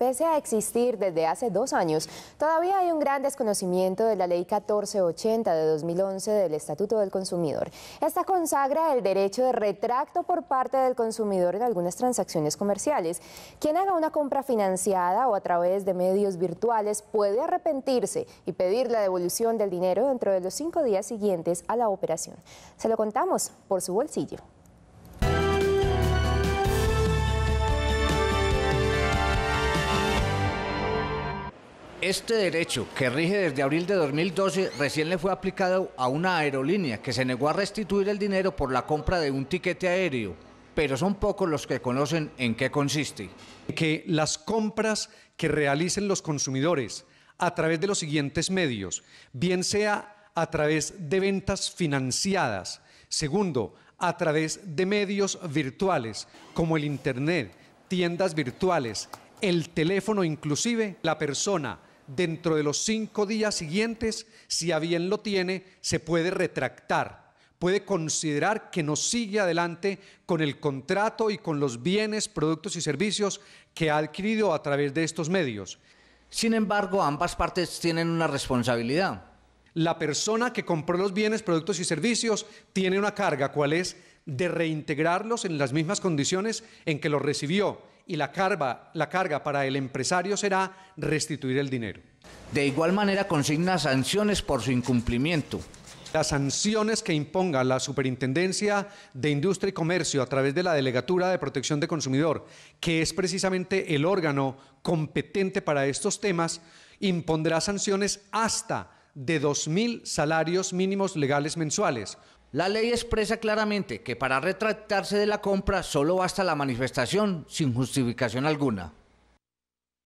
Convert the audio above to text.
pese a existir desde hace dos años, todavía hay un gran desconocimiento de la Ley 1480 de 2011 del Estatuto del Consumidor. Esta consagra el derecho de retracto por parte del consumidor en algunas transacciones comerciales. Quien haga una compra financiada o a través de medios virtuales puede arrepentirse y pedir la devolución del dinero dentro de los cinco días siguientes a la operación. Se lo contamos por su bolsillo. Este derecho, que rige desde abril de 2012, recién le fue aplicado a una aerolínea que se negó a restituir el dinero por la compra de un tiquete aéreo, pero son pocos los que conocen en qué consiste. Que las compras que realicen los consumidores a través de los siguientes medios, bien sea a través de ventas financiadas, segundo, a través de medios virtuales como el Internet, tiendas virtuales, el teléfono inclusive, la persona dentro de los cinco días siguientes, si a bien lo tiene, se puede retractar, puede considerar que no sigue adelante con el contrato y con los bienes, productos y servicios que ha adquirido a través de estos medios. Sin embargo, ambas partes tienen una responsabilidad. La persona que compró los bienes, productos y servicios tiene una carga, ¿cuál es? De reintegrarlos en las mismas condiciones en que los recibió y la carga, para el empresario será restituir el dinero. De igual manera consigna sanciones por su incumplimiento. Las sanciones que imponga la Superintendencia de Industria y Comercio a través de la Delegatura de Protección de Consumidor, que es precisamente el órgano competente para estos temas, impondrá sanciones hasta de 2.000 salarios mínimos legales mensuales la ley expresa claramente que para retractarse de la compra solo basta la manifestación sin justificación alguna.